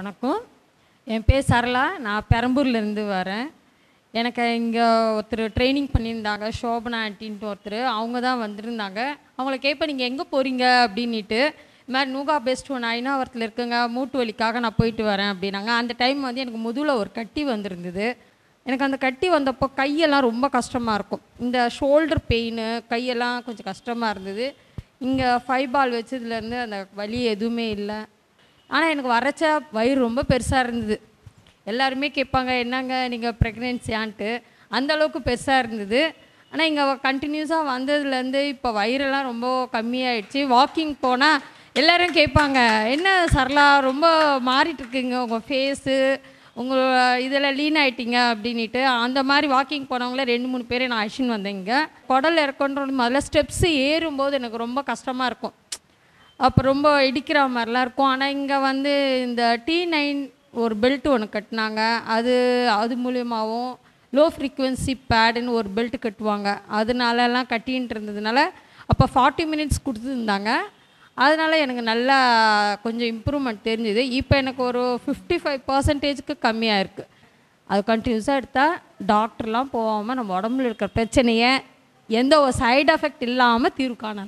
வணக்கம் என் பேர் சரளா நான் பெரம்பூர்லேருந்து வரேன் எனக்கு இங்கே ஒருத்தர் ட்ரைனிங் பண்ணியிருந்தாங்க ஷோபனா ஆட்டின்ட்டு ஒருத்தர் அவங்க தான் வந்திருந்தாங்க அவங்கள கேட்ப நீங்கள் எங்கே போகிறீங்க அப்படின்ட்டு இது மாதிரி நூகா பெஸ்ட் ஒன் ஐநாவரத்தில் இருக்குங்க மூட்டு வலிக்காக நான் போயிட்டு வரேன் அப்படின்னாங்க அந்த டைம் வந்து எனக்கு முதுகில் ஒரு கட்டி வந்திருந்தது எனக்கு அந்த கட்டி வந்தப்போ கையெல்லாம் ரொம்ப கஷ்டமாக இருக்கும் இந்த ஷோல்டர் பெயின் கையெல்லாம் கொஞ்சம் கஷ்டமாக இருந்தது இங்கே ஃபைவ் பால் வச்சதுலேருந்து அந்த வலி எதுவுமே இல்லை ஆனால் எனக்கு வரைச்சா வயிறு ரொம்ப பெருசாக இருந்தது எல்லாருமே கேட்பாங்க என்னங்க நீங்கள் ப்ரெக்னென்சியான்ட்டு அந்தளவுக்கு பெருசாக இருந்தது ஆனால் இங்கே கண்டினியூஸாக வந்ததுலேருந்து இப்போ வயிறெல்லாம் ரொம்ப கம்மியாயிடுச்சு வாக்கிங் போனால் எல்லோரும் கேட்பாங்க என்ன சரளா ரொம்ப மாறிட்டுருக்குங்க உங்கள் ஃபேஸு உங்களோட இதில் லீன் ஆகிட்டீங்க அப்படின்ட்டு அந்த மாதிரி வாக்கிங் போனவங்கள ரெண்டு மூணு பேர் நான் அஷின் வந்தேங்க குடல் இறக்கன்ற முதல்ல ஸ்டெப்ஸு ஏறும்போது எனக்கு ரொம்ப கஷ்டமாக இருக்கும் அப்போ ரொம்ப இடிக்கிற மாதிரிலாம் இருக்கும் ஆனால் இங்கே வந்து இந்த டி நைன் ஒரு பெல்ட் ஒன்று கட்டினாங்க அது அது மூலியமாகவும் லோ ஃப்ரீக்குவென்சி பேடுன்னு ஒரு பெல்ட் கட்டுவாங்க அதனாலலாம் கட்டின்ட்டு இருந்ததுனால அப்போ ஃபார்ட்டி மினிட்ஸ் கொடுத்துருந்தாங்க அதனால் எனக்கு நல்லா கொஞ்சம் இம்ப்ரூவ்மெண்ட் தெரிஞ்சுது இப்போ எனக்கு ஒரு ஃபிஃப்டி ஃபைவ் பர்சன்டேஜுக்கு கம்மியாக இருக்குது அது கண்டினியூஸாக எடுத்தால் டாக்டர்லாம் போகாமல் நம்ம உடம்புல இருக்கிற பிரச்சனையை எந்த ஒரு சைடு எஃபெக்ட் இல்லாமல் தீர்வு